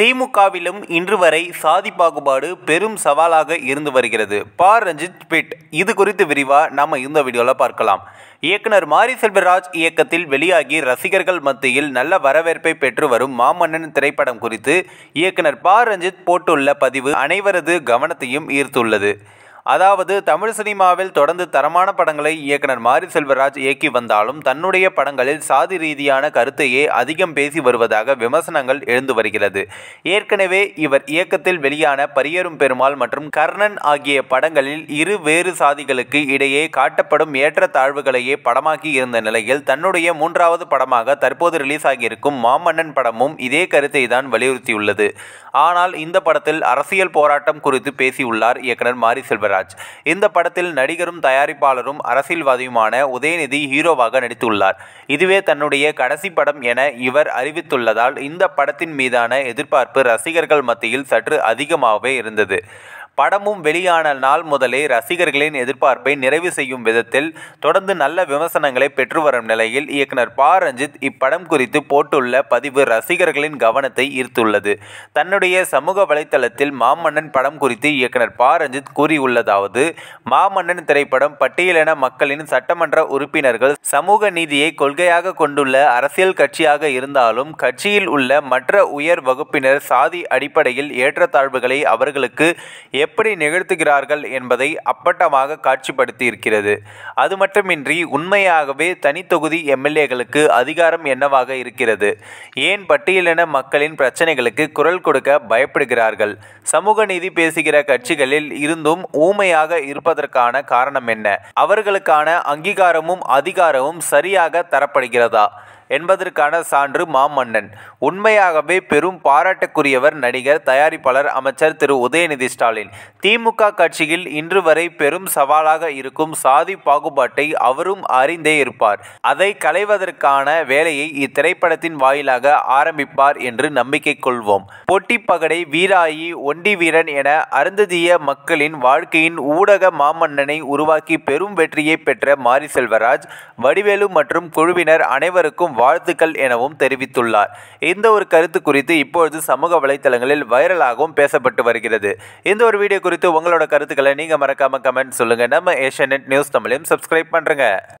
திமுகவிலும் இன்று வரை சாதி பாகுபாடு பெரும் சவாலாக இருந்து வருகிறது பா ரஞ்சித் பிட் இது குறித்து விரிவாக நம்ம இந்த வீடியோவில் பார்க்கலாம் இயக்குனர் மாரி செல்வராஜ் இயக்கத்தில் வெளியாகி ரசிகர்கள் மத்தியில் நல்ல வரவேற்பை பெற்று வரும் மாமன்னன் திரைப்படம் குறித்து இயக்குனர் பா ரஞ்சித் போட்டுள்ள பதிவு அனைவரது கவனத்தையும் ஈர்த்துள்ளது அதாவது தமிழ் சினிமாவில் தொடர்ந்து தரமான படங்களை இயக்குனர் மாரி செல்வராஜ் இயக்கி வந்தாலும் தன்னுடைய படங்களில் சாதி ரீதியான கருத்தையே அதிகம் பேசி வருவதாக விமர்சனங்கள் எழுந்து வருகிறது ஏற்கனவே இவர் இயக்கத்தில் வெளியான பரியரும் பெருமாள் மற்றும் கர்ணன் ஆகிய படங்களில் இரு வேறு சாதிகளுக்கு இடையே காட்டப்படும் ஏற்ற தாழ்வுகளையே படமாக்கி இருந்த நிலையில் தன்னுடைய மூன்றாவது படமாக தற்போது ரிலீஸ் ஆகியிருக்கும் மாமன்னன் படமும் இதே கருத்தை தான் வலியுறுத்தியுள்ளது ஆனால் இந்த படத்தில் அரசியல் போராட்டம் குறித்து பேசியுள்ளார் இயக்குனர் மாரி செல்வராஜ் இந்த படத்தில் நடிகரும் தயாரிப்பாளரும் அரசியல்வாதியுமான உதயநிதி ஹீரோவாக நடித்துள்ளார் இதுவே தன்னுடைய கடைசி படம் என இவர் அறிவித்துள்ளதால் இந்த படத்தின் மீதான எதிர்பார்ப்பு ரசிகர்கள் மத்தியில் சற்று அதிகமாகவே இருந்தது படமும் வெளியான நாள் முதலே ரசிகர்களின் எதிர்பார்ப்பை நிறைவு செய்யும் விதத்தில் தொடர்ந்து நல்ல விமர்சனங்களை பெற்று வரும் நிலையில் இயக்குனர் பா ரஞ்சித் இப்படம் குறித்து போட்டுள்ள பதிவு ரசிகர்களின் கவனத்தை ஈர்த்துள்ளது தன்னுடைய சமூக வலைத்தளத்தில் மாமன்னன் படம் குறித்து இயக்குனர் பா ரஞ்சித் கூறியுள்ளதாவது மாமன்னன் திரைப்படம் பட்டியலின மக்களின் சட்டமன்ற உறுப்பினர்கள் சமூக நீதியை கொள்கையாக கொண்டுள்ள அரசியல் கட்சியாக இருந்தாலும் கட்சியில் உள்ள மற்ற உயர் வகுப்பினர் சாதி அடிப்படையில் ஏற்றத்தாழ்வுகளை அவர்களுக்கு எப்படி நிகழ்த்துகிறார்கள் என்பதை அப்பட்டமாக காட்சிப்படுத்தி இருக்கிறது அது மட்டுமின்றி உண்மையாகவே தனித்தொகுதி எம்எல்ஏகளுக்கு அதிகாரம் என்னவாக இருக்கிறது ஏன் பட்டியலின மக்களின் பிரச்சனைகளுக்கு குரல் கொடுக்க பயப்படுகிறார்கள் சமூக நீதி பேசுகிற கட்சிகளில் இருந்தும் ஊமையாக இருப்பதற்கான காரணம் என்ன அவர்களுக்கான அங்கீகாரமும் அதிகாரமும் சரியாக தரப்படுகிறதா என்பதற்கான சான்று மாமன்னன் உண்மையாகவே பெரும் பாராட்டுக்குரியவர் நடிகர் தயாரிப்பாளர் அமைச்சர் திரு உதயநிதி ஸ்டாலின் திமுக கட்சியில் இன்று வரை பெரும் சவாலாக இருக்கும் சாதி பாகுபாட்டை அவரும் அறிந்தே இருப்பார் அதை களைவதற்கான வேலையை இத்திரைப்படத்தின் வாயிலாக ஆரம்பிப்பார் என்று நம்பிக்கை கொள்வோம் பொட்டிப்பகடை வீராயி ஒண்டி வீரன் என அருந்ததிய மக்களின் வாழ்க்கையின் ஊடக மாமன்னனை உருவாக்கி பெரும் வெற்றியை பெற்ற மாரி செல்வராஜ் வடிவேலு மற்றும் குழுவினர் அனைவருக்கும் வாழ்த்துக்கள் எனவும் தெரிவித்துள்ளார் இந்த ஒரு கருத்து குறித்து இப்பொழுது சமூக வலைத்தளங்களில் வைரலாகவும் பேசப்பட்டு வருகிறது இந்த ஒரு வீடியோ குறித்து உங்களோட கருத்துக்களை நீங்கள் மறக்காமல் கமெண்ட் சொல்லுங்கள் நம்ம ஏஷியன் நியூஸ் தமிழையும் சப்ஸ்கிரைப் பண்ணுறங்க